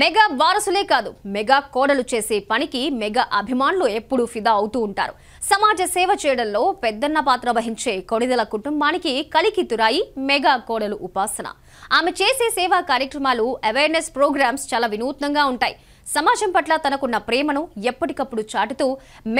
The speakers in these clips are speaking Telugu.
మెగా వారసులే కాదు మెగా కోడలు చేసే పనికి మెగా అభిమానులు ఎప్పుడూ ఫిదా అవుతూ ఉంటారు సమాజ సేవ చేయడంలో పెద్దన్న పాత్ర వహించే కొడిదల కుటుంబానికి కలికితురాయి మెగా కోడలు ఉపాసన ఆమె చేసే సేవా కార్యక్రమాలు అవేర్నెస్ ప్రోగ్రామ్స్ చాలా వినూత్నంగా ఉంటాయి సమాజం పట్ల తనకున్న ప్రేమను ఎప్పటికప్పుడు చాటుతూ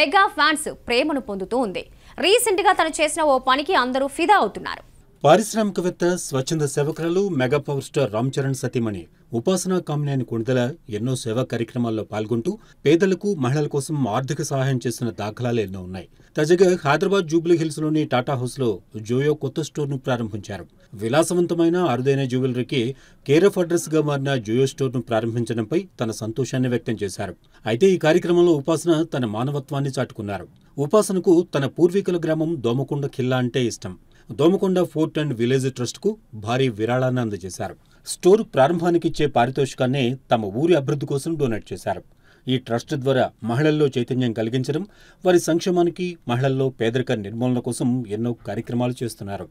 మెగా ఫ్యాన్స్ ప్రేమను పొందుతూ ఉంది రీసెంట్గా తను చేసిన ఓ పనికి అందరూ ఫిదా అవుతున్నారు పారిశ్రామికవేత్త స్వచ్ఛంద సేవకురాలు mega power star Ram Charan సతీమణి ఉపాసనా కామినేని కొణిదల ఎన్నో సేవా కార్యక్రమాల్లో పాల్గొంటూ పేదలకు మహిళల కోసం ఆర్థిక సహాయం చేసిన దాఖలాలు ఎన్నో ఉన్నాయి తాజాగా హైదరాబాద్ జూబ్లీ లోని టాటా హౌస్లో జోయో కొత్త స్టోర్ను ప్రారంభించారు విలాసవంతమైన అరుదైన జ్యువెలరీకి కేర్ ఆఫ్ అడ్రస్గా మారిన జోయో స్టోర్ను ప్రారంభించడంపై తన సంతోషాన్ని వ్యక్తం చేశారు అయితే ఈ కార్యక్రమంలో ఉపాసన తన మానవత్వాన్ని చాటుకున్నారు ఉపాసనకు తన పూర్వీకుల గ్రామం దోమకొండ ఖిల్లా అంటే ఇష్టం దోమకొండ ఫోర్ట్ అండ్ విలేజ్ ట్రస్ట్కు భారీ విరాళాన్ని అందజేశారు స్టోర్ ప్రారంభానికిచ్చే పారితోషికాన్నే తమ ఊరి అభివృద్ధి కోసం డొనేట్ చేశారు ఈ ట్రస్ట్ ద్వారా మహిళల్లో చైతన్యం కలిగించడం వారి సంక్షేమానికి మహిళల్లో పేదరిక నిర్మూలన కోసం ఎన్నో కార్యక్రమాలు చేస్తున్నారు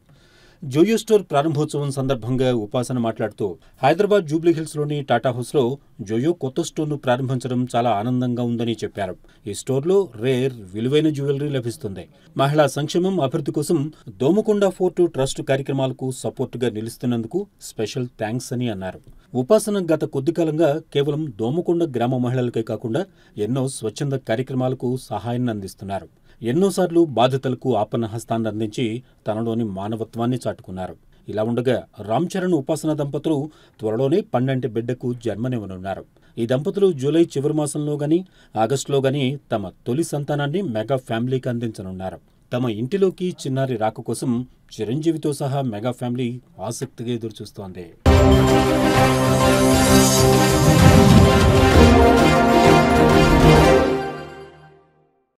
జోయో స్టోర్ ప్రారంభోత్సవం సందర్భంగా ఉపాసన మాట్లాడుతూ హైదరాబాద్ జూబ్లీహిల్స్లోని టాటా హౌస్లో జోయో కొత్త స్టోర్ను ప్రారంభించడం చాలా ఆనందంగా ఉందని చెప్పారు ఈ స్టోర్లో రేర్ విలువైన జ్యువెలరీ లభిస్తుంది మహిళా సంక్షేమం అభివృద్ధి కోసం దోమకొండ ఫోర్టు ట్రస్ట్ కార్యక్రమాలకు సపోర్టుగా నిలుస్తున్నందుకు స్పెషల్ థ్యాంక్స్ అని అన్నారు ఉపాసన గత కొద్ది కాలంగా కేవలం దోమకొండ గ్రామ మహిళలకే కాకుండా ఎన్నో స్వచ్ఛంద కార్యక్రమాలకు సహాయాన్ని అందిస్తున్నారు ఎన్నోసార్లు బాధితులకు ఆపన్న హస్తాన్ని అందించి తనలోని మానవత్వాన్ని చాటుకున్నారు ఇలా ఉండగా రామ్ చరణ్ ఉపాసన దంపతులు త్వరలోనే పన్నెండు బిడ్డకు జన్మనివ్వనున్నారు ఈ దంపతులు జూలై చివరి మాసంలో గాని ఆగస్టులో గాని తమ తొలి సంతానాన్ని మెగా ఫ్యామిలీకి అందించనున్నారు తమ ఇంటిలోకి చిన్నారి రాక కోసం చిరంజీవితో సహా మెగా ఫ్యామిలీ ఆసక్తిగా ఎదురుచూస్తోంది